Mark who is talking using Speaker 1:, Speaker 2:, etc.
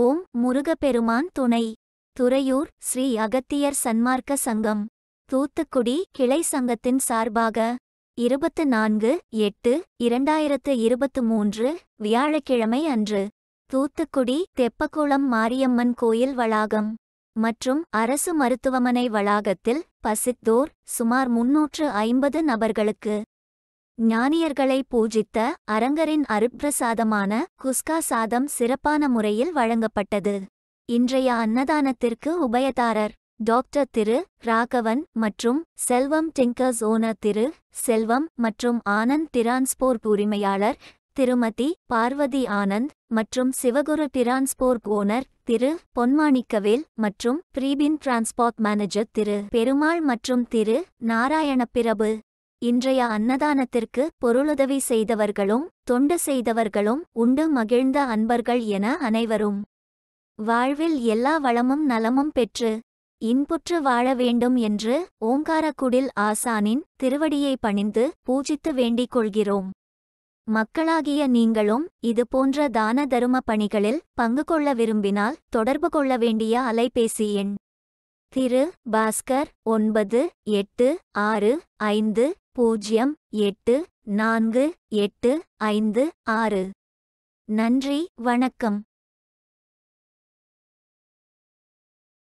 Speaker 1: ஓம் முருகப்பெருமான் துணை துறையூர் ஸ்ரீ அகத்தியர் சன்மார்க்க சங்கம் தூத்துக்குடி கிளை சங்கத்தின் சார்பாக இருபத்து நான்கு எட்டு இரண்டாயிரத்து இருபத்து மூன்று வியாழக்கிழமை அன்று தூத்துக்குடி தெப்பக்குளம் மாரியம்மன் கோயில் வளாகம் மற்றும் அரசு மருத்துவமனை வளாகத்தில் பசித்தோர் சுமார் முன்னூற்று ஐம்பது நபர்களுக்கு ஞானியர்களை பூஜித்த அரங்கரின் அருப்பிரசாதமான குஸ்கா சாதம் சிறப்பான முறையில் வழங்கப்பட்டது இன்றைய அன்னதானத்திற்கு உபயதாரர் டாக்டர் திரு ராகவன் மற்றும் செல்வம் டிங்கர்ஸ் ஓனர் திரு செல்வம் மற்றும் ஆனந்த் டிரான்ஸ்போர்ட் உரிமையாளர் திருமதி பார்வதி ஆனந்த் மற்றும் சிவகுரு டிரான்ஸ்போர்ட் ஓனர் திரு பொன்மாணிக்கவேல் மற்றும் பிரீபின் டிரான்ஸ்போர்ட் மேனேஜர் திரு பெருமாள் மற்றும் திரு நாராயணப்பிரபு இன்றைய அன்னதானத்திற்கு பொருளுதவி செய்தவர்களும் தொண்டு செய்தவர்களும் உண்டு மகிழ்ந்த அன்பர்கள் என அனைவரும் வாழ்வில் எல்லா வளமும் நலமும் பெற்று இன்புற்று வாழ வேண்டும் என்று ஓங்காரக்குடில் ஆசானின் திருவடியை பணிந்து பூஜித்து வேண்டிக் கொள்கிறோம் மக்களாகிய நீங்களும் இதுபோன்ற தான தரும பணிகளில் பங்கு கொள்ள விரும்பினால் தொடர்பு கொள்ள வேண்டிய அலைபேசி எண் திரு பாஸ்கர் ஒன்பது எட்டு ஆறு ஐந்து பூஜ்ஜியம் எட்டு நான்கு எட்டு ஐந்து ஆறு நன்றி வணக்கம்